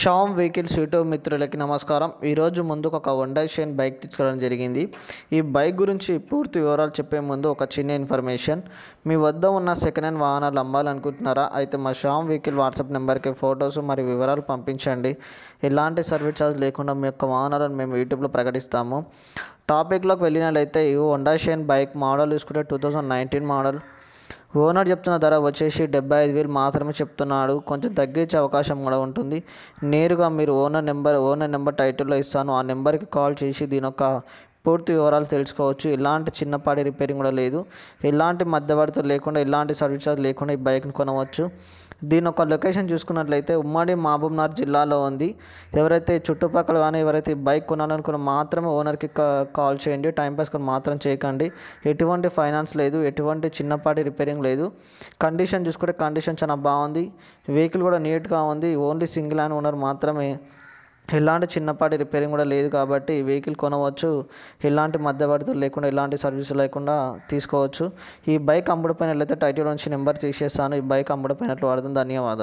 Sam vehicles YouTube మిత్రులకి నమస్కారం ఈరోజు ముందుకు ఒక వండా షైన్ బైక్ తీసుకురావడం జరిగింది ఈ బైక్ గురించి పూర్తి వివరాలు చెప్పే ముందు ఒక చిన్న ఇన్ఫర్మేషన్ మీ వద్ద ఉన్న సెకండ్ హ్యాండ్ వాహనాలు అమ్మాలనుకుంటున్నారా అయితే మా షామ్ వెహికల్ వాట్సాప్ నెంబర్కి ఫొటోస్ మరియు వివరాలు పంపించండి ఎలాంటి సర్వీస్ ఛార్జ్ లేకుండా మీ యొక్క వాహనాలను మేము యూట్యూబ్లో ప్రకటిస్తాము టాపిక్లోకి వెళ్ళినట్లయితే ఈ హోండా షైన్ బైక్ మోడల్ తీసుకుంటే two thousand nineteen model owner చెప్తున్న ధర వచ్చేసి డెబ్బై ఐదు వేలు మాత్రమే చెప్తున్నాడు కొంచెం తగ్గించే అవకాశం కూడా ఉంటుంది నేరుగా మీరు ఓనర్ నెంబర్ ఓనర్ నెంబర్ టైటిల్లో ఇస్తాను ఆ నెంబర్కి కాల్ చేసి దీని యొక్క పూర్తి వివరాలు తెలుసుకోవచ్చు ఎలాంటి చిన్నపాటి రిపేరింగ్ కూడా లేదు ఎలాంటి మధ్యవర్తులు లేకుండా ఎలాంటి సర్వీస్ లేకుండా ఈ బైక్ని కొనవచ్చు దీని ఒక లొకేషన్ చూసుకున్నట్లయితే ఉమ్మడి మహబూబ్నగర్ జిల్లాలో ఉంది ఎవరైతే చుట్టుపక్కల కానీ ఎవరైతే బైక్ కొనాలనుకున్న మాత్రమే ఓనర్కి కాల్ చేయండి టైంపాస్ కొని మాత్రం చేయకండి ఎటువంటి ఫైనాన్స్ లేదు ఎటువంటి చిన్నపాటి రిపేరింగ్ లేదు కండిషన్ చూసుకుంటే కండిషన్ చాలా బాగుంది వెహికల్ కూడా నీట్గా ఉంది ఓన్లీ సింగిల్ హ్యాండ్ ఓనర్ మాత్రమే ఎలాంటి చిన్నపాటి రిపేరింగ్ కూడా లేదు కాబట్టి వెహికల్ కొనవచ్చు ఎలాంటి మధ్యవర్తులు లేకుండా ఎలాంటి సర్వీస్ లేకుండా తీసుకోవచ్చు ఈ బైక్ అమ్ముడుపోయినట్లయితే టైటిల్ నుంచి నెంబర్ తీసేస్తాను ఈ బైక్ అమ్ముడుపోయినట్లు వాడుతుంది ధన్యవాదాలు